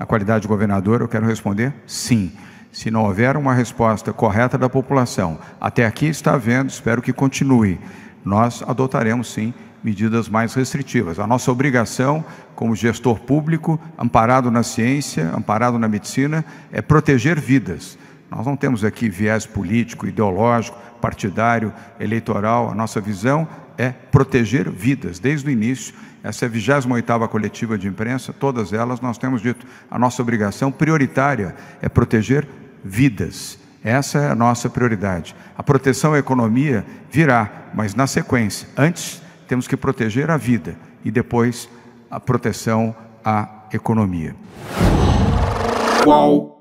na qualidade de governador, eu quero responder sim. Se não houver uma resposta correta da população, até aqui está havendo, espero que continue, nós adotaremos sim medidas mais restritivas. A nossa obrigação, como gestor público, amparado na ciência, amparado na medicina, é proteger vidas. Nós não temos aqui viés político, ideológico, partidário, eleitoral. A nossa visão é proteger vidas desde o início. Essa é a 28ª coletiva de imprensa, todas elas nós temos dito, a nossa obrigação prioritária é proteger vidas. Essa é a nossa prioridade. A proteção à economia virá, mas na sequência. Antes temos que proteger a vida e depois a proteção à economia. Qual?